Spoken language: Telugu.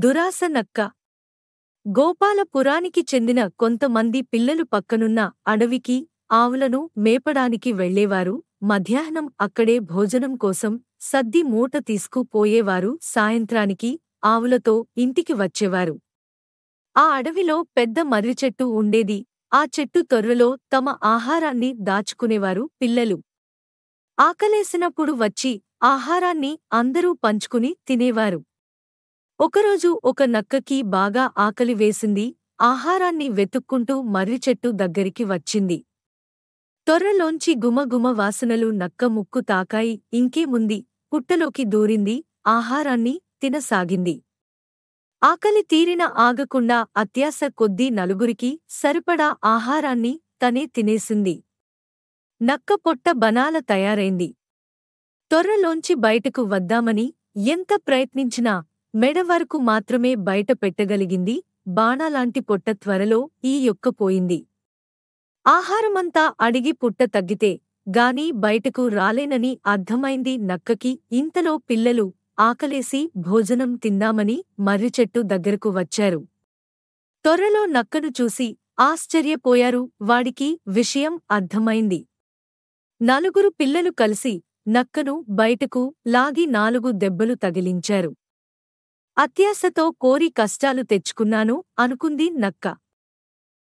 దురాస నక్క గోపాలపురానికి చెందిన కొంతమంది పిల్లలు పక్కనున్న అడవికి ఆవులను మేపడానికి వెళ్లేవారు మధ్యాహ్నం అక్కడే భోజనం కోసం సద్ది మూట తీసుకుపోయేవారు సాయంత్రానికి ఆవులతో ఇంటికి వచ్చేవారు ఆ అడవిలో పెద్ద మర్రి ఉండేది ఆ చెట్టు తొర్రలో తమ ఆహారాన్ని దాచుకునేవారు పిల్లలు ఆకలేసినప్పుడు వచ్చి ఆహారాన్ని అందరూ పంచుకుని తినేవారు ఒకరోజు ఒక నక్కకి బాగా ఆకలి వేసింది ఆహారాన్ని వెతుక్కుంటూ మర్రిచెట్టు దగ్గరికి వచ్చింది తొర్రలోంచి గుమగుమ వాసనలు నక్క ముక్కు తాకాయి ఇంకేముంది పుట్టలోకి దూరింది ఆహారాన్ని తినసాగింది ఆకలి తీరిన ఆగకుండా అత్యాస కొద్దీ నలుగురికి సరిపడా ఆహారాన్ని తనే తినేసింది నక్క పొట్ట బనాల తయారైంది తొర్రలోంచి బయటకు వద్దామని ఎంత ప్రయత్నించినా మెడ వరకు మాత్రమే బయట పెట్టగలిగింది బాణాలాంటి పొట్ట త్వరలో ఈ యొక్కపోయింది ఆహారమంతా అడిగి పుట్ట తగ్గితే గాని బయటకు రాలేనని అర్థమైంది నక్కకి ఇంతలో పిల్లలు ఆకలేసి భోజనం తిందామని మర్రిచెట్టు దగ్గరకు వచ్చారు త్వరలో నక్కను చూసి ఆశ్చర్యపోయారు వాడికి విషయం అర్థమైంది నలుగురు పిల్లలు కలిసి నక్కను బయటకు లాగి నాలుగు దెబ్బలు తగిలించారు అత్యాశతో కోరి కష్టాలు తెచ్చుకున్నాను అనుకుంది నక్క